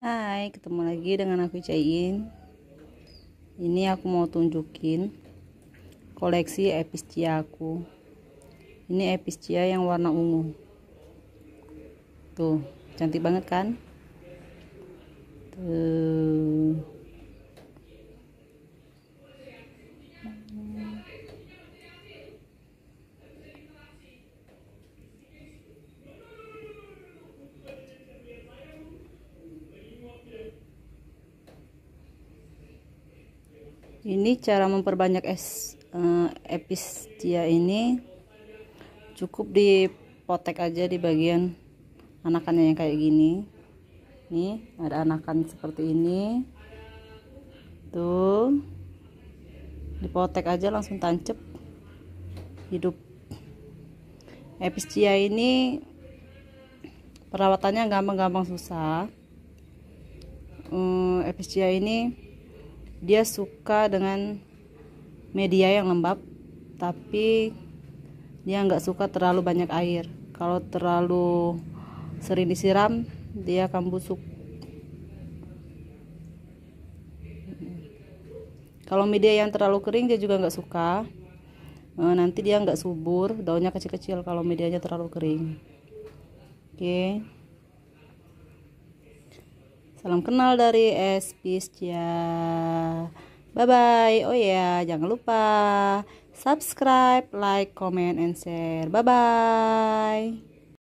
Hai, ketemu lagi dengan aku Cain. Ini aku mau tunjukin koleksi episcia aku. Ini episcia yang warna ungu. Tuh, cantik banget kan? ini cara memperbanyak es eh, epistia ini cukup dipotek aja di bagian anakannya yang kayak gini nih ada anakan seperti ini tuh dipotek aja langsung tancep hidup episcia ini perawatannya gampang-gampang susah hmm, eh, episcia ini dia suka dengan media yang lembab tapi dia nggak suka terlalu banyak air kalau terlalu sering disiram dia akan busuk kalau media yang terlalu kering dia juga nggak suka e, nanti dia nggak subur daunnya kecil-kecil kalau medianya terlalu kering oke okay. Salam kenal dari SP ya. Bye bye. Oh ya, jangan lupa subscribe, like, comment, and share. Bye bye.